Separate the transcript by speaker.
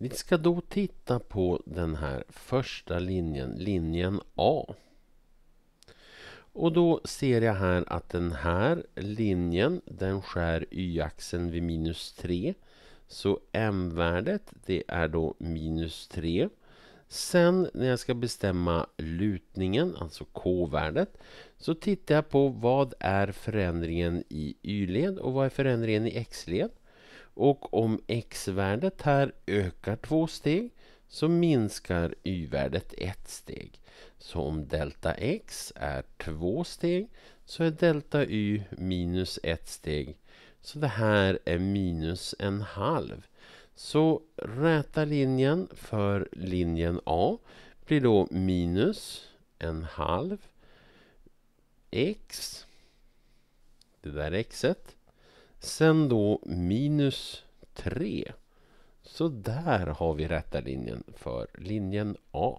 Speaker 1: Vi ska då titta på den här första linjen, linjen A. Och då ser jag här att den här linjen den skär y-axeln vid minus 3. Så m-värdet det är då minus 3. Sen när jag ska bestämma lutningen, alltså k-värdet, så tittar jag på vad är förändringen i y-led och vad är förändringen i x-led. Och om x-värdet här ökar två steg så minskar y-värdet ett steg. Så om delta x är två steg så är delta y minus ett steg. Så det här är minus en halv. Så räta linjen för linjen A blir då minus en halv x. Det där xet Sen då minus 3. Så där har vi rätta linjen för linjen A.